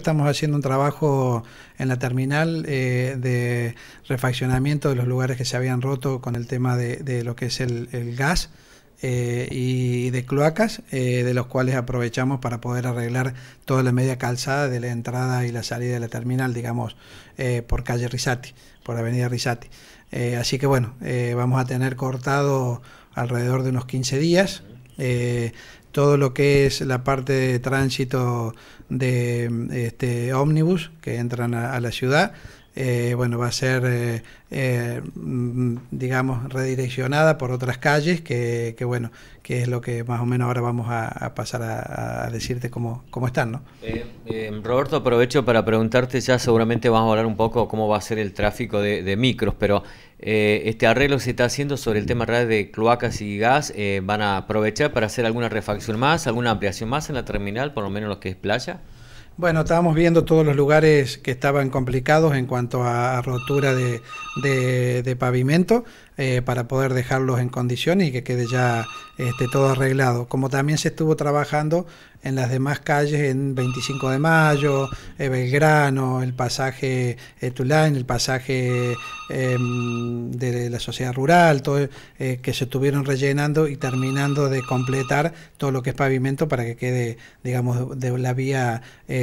Estamos haciendo un trabajo en la terminal eh, de refaccionamiento de los lugares que se habían roto con el tema de, lo que es el, gas eh, y de cloacas, eh, de los cuales aprovechamos para poder arreglar toda la media calzada de la entrada y la salida de la terminal, digamos, por calle Risati, por avenida Risati. así que bueno, vamos a tener cortado alrededor de unos 15 días todo lo que es la parte de tránsito de este, ómnibus que entran a, a la ciudad eh, bueno, va a ser, eh, eh, digamos, redireccionada por otras calles, que, que, bueno, que es lo que más o menos ahora vamos a, pasar a, decirte cómo, están, ¿no? Roberto, aprovecho para preguntarte, ya seguramente vamos a hablar un poco cómo va a ser el tráfico de, micros, pero este arreglo se está haciendo sobre el tema real de cloacas y gas, ¿van a aprovechar para hacer alguna refacción más, alguna ampliación más en la terminal, por lo menos lo que es playa? Bueno, estábamos viendo todos los lugares que estaban complicados en cuanto a rotura de, pavimento. Eh, para poder dejarlos en condiciones y que quede ya este, todo arreglado. Como también se estuvo trabajando en las demás calles en 25 de mayo, eh, Belgrano, el pasaje eh, el pasaje em, de la sociedad rural, todo, eh, que se estuvieron rellenando y terminando de completar todo lo que es pavimento para que quede, digamos, de la vía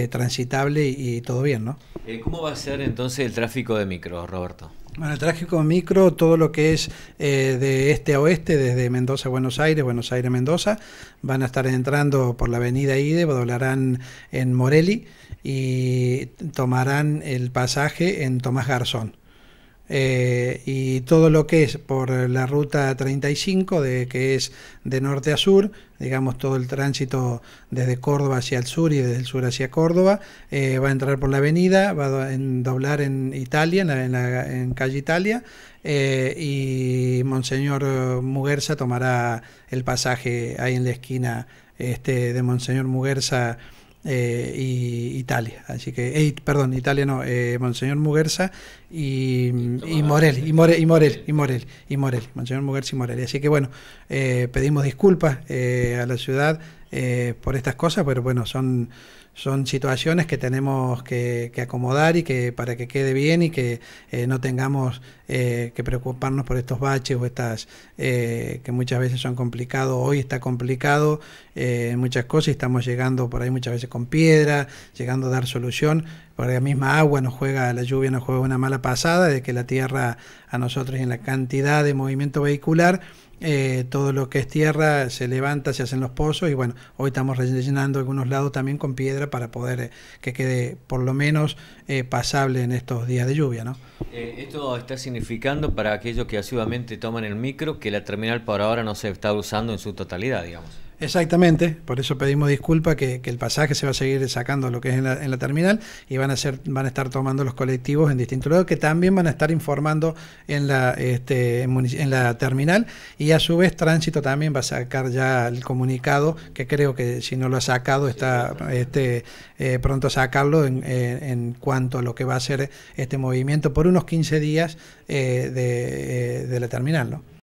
transitable y, todo bien, ¿no? ¿Cómo va a ser entonces el tráfico de micro, Roberto? Bueno, el con micro todo lo que es eh, de este a oeste, desde Mendoza a Buenos Aires, Buenos Aires a Mendoza. Van a estar entrando por la avenida IDE, doblarán en Morelli y tomarán el pasaje en Tomás Garzón. Eh, y todo lo que es por la ruta 35, de, que es de norte a sur, digamos todo el tránsito desde Córdoba hacia el sur y desde el sur hacia Córdoba, eh, va a entrar por la avenida, va a doblar en Italia, en, calle Italia, eh, y Monseñor Muguerza tomará el pasaje ahí en la esquina este, de Monseñor Muguerza eh, y Italia. Así que, eh, perdón, Italia no, eh, Monseñor Muguerza y, Morel, y, Morel, y Morel, y Morel, y Morel, Monseñor Muguerza y Morel. Así que bueno, pedimos disculpas a la ciudad por estas cosas, pero bueno, son son situaciones que tenemos que, acomodar y que para que quede bien y que eh, no tengamos eh, que preocuparnos por estos baches o estas eh, que muchas veces son complicados. Hoy está complicado muchas cosas y estamos llegando por ahí muchas veces con piedra, llegando a dar solución. Por la misma agua nos juega, la lluvia nos juega una mala pasada de que la tierra a nosotros y en la cantidad de movimiento vehicular todo lo que es tierra se levanta, se hacen los pozos y bueno, hoy estamos rellenando algunos lados también con piedra para poder eh, que quede por lo menos eh, pasable en estos días de lluvia. ¿no? Eh, esto está significando para aquellos que asiduamente toman el micro que la terminal por ahora no se está usando en su totalidad, digamos. Exactamente, por eso pedimos disculpas que, el pasaje se va a seguir sacando lo que es en la, terminal y van a ser, van a estar tomando los colectivos en distintos lugares que también van a estar informando en la este, en, la terminal y a su vez tránsito también va a sacar ya el comunicado que creo que si no lo ha sacado está este eh, pronto a sacarlo en, cuanto a lo que va a ser este movimiento por unos 15 días eh, de, eh, de la terminal, ¿no?